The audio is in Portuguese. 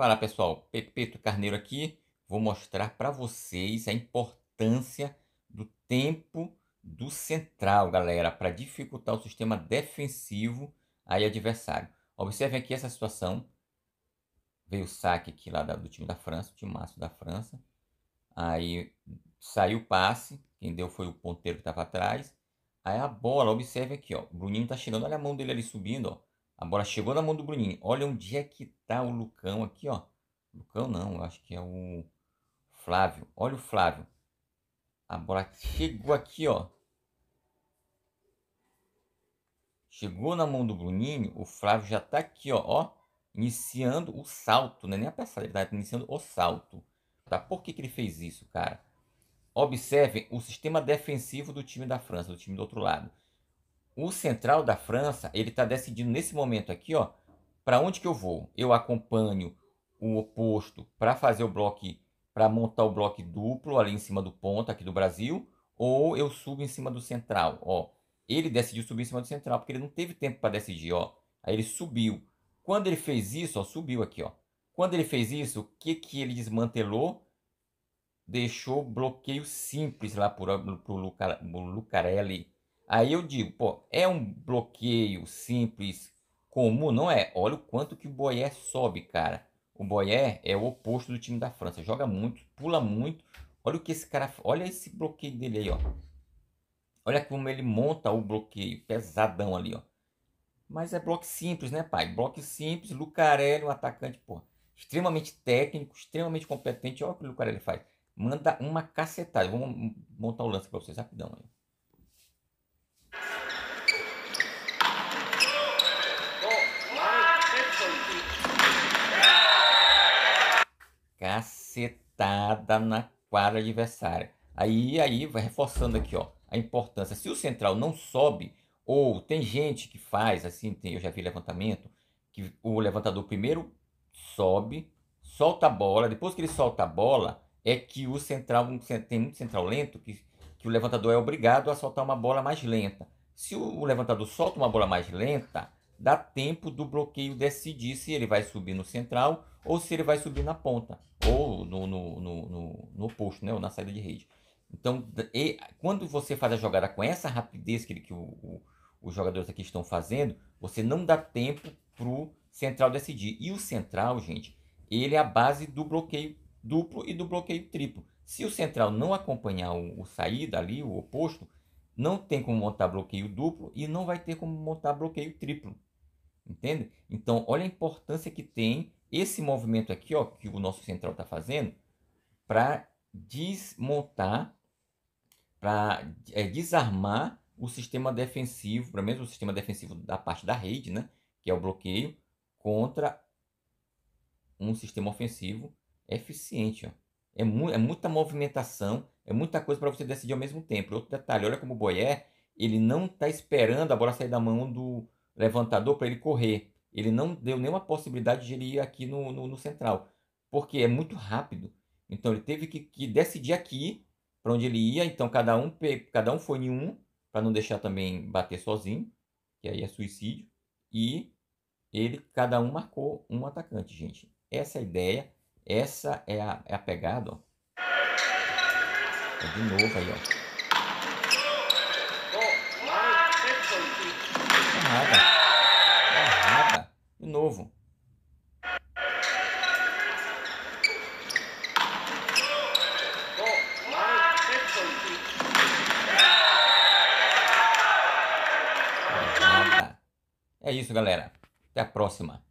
Fala pessoal, Pepeto Carneiro aqui. Vou mostrar para vocês a importância do tempo do central, galera, para dificultar o sistema defensivo aí adversário. Observe aqui essa situação. Veio o saque aqui lá do time da França, o time máximo da França. Aí saiu o passe, quem deu foi o ponteiro que estava atrás. Aí a bola, observe aqui, ó. O Bruninho tá chegando, olha a mão dele ali subindo, ó. A bola chegou na mão do Bruninho. Olha onde é que tá o Lucão aqui, ó. Lucão não, eu acho que é o Flávio. Olha o Flávio. A bola chegou aqui, ó. Chegou na mão do Bruninho, o Flávio já tá aqui, ó, ó iniciando o salto, né? nem a passada, ele tá iniciando o salto. Tá? Por que, que ele fez isso, cara? Observem o sistema defensivo do time da França, do time do outro lado o central da França, ele está decidindo nesse momento aqui, ó, para onde que eu vou? Eu acompanho o oposto para fazer o bloco, para montar o bloco duplo ali em cima do ponto aqui do Brasil, ou eu subo em cima do central, ó. Ele decidiu subir em cima do central porque ele não teve tempo para decidir, ó. Aí ele subiu. Quando ele fez isso, ó, subiu aqui, ó. Quando ele fez isso, o que que ele desmantelou? Deixou bloqueio simples lá por, o Lucarelli Aí eu digo, pô, é um bloqueio simples, comum, não é? Olha o quanto que o Boyer sobe, cara. O Boyer é o oposto do time da França, joga muito, pula muito. Olha o que esse cara, olha esse bloqueio dele aí, ó. Olha como ele monta o bloqueio, pesadão ali, ó. Mas é bloco simples, né, pai? Bloco simples, Lucarelli, um atacante, pô, extremamente técnico, extremamente competente. Olha o que o Lucarelli faz. Manda uma cacetada. Vamos montar o lance para vocês rapidão aí. cacetada na quadra adversária. Aí, aí, vai reforçando aqui, ó, a importância. Se o central não sobe, ou tem gente que faz, assim, tem, eu já vi levantamento, que o levantador primeiro sobe, solta a bola, depois que ele solta a bola, é que o central, tem muito central lento, que, que o levantador é obrigado a soltar uma bola mais lenta. Se o levantador solta uma bola mais lenta, dá tempo do bloqueio decidir se ele vai subir no central ou se ele vai subir na ponta ou no, no, no, no, no posto, né? ou na saída de rede. Então, e, quando você faz a jogada com essa rapidez que, que o, o, os jogadores aqui estão fazendo, você não dá tempo para o central decidir. E o central, gente, ele é a base do bloqueio duplo e do bloqueio triplo. Se o central não acompanhar o, o saída ali, o oposto, não tem como montar bloqueio duplo e não vai ter como montar bloqueio triplo. Entende? Então, olha a importância que tem esse movimento aqui, ó, que o nosso central está fazendo, para desmontar, para é, desarmar o sistema defensivo, para mesmo o sistema defensivo da parte da rede, né, que é o bloqueio, contra um sistema ofensivo eficiente. Ó. É, mu é muita movimentação, é muita coisa para você decidir ao mesmo tempo. Outro detalhe, olha como o Boyer, ele não está esperando a bola sair da mão do, levantador para ele correr. Ele não deu nenhuma possibilidade de ele ir aqui no, no, no central, porque é muito rápido. Então ele teve que, que decidir aqui para onde ele ia. Então cada um, cada um foi em um, para não deixar também bater sozinho, que aí é suicídio. E ele, cada um marcou um atacante, gente. Essa é a ideia, essa é a, é a pegada. Ó. É de novo aí, ó. É isso, galera. Até a próxima.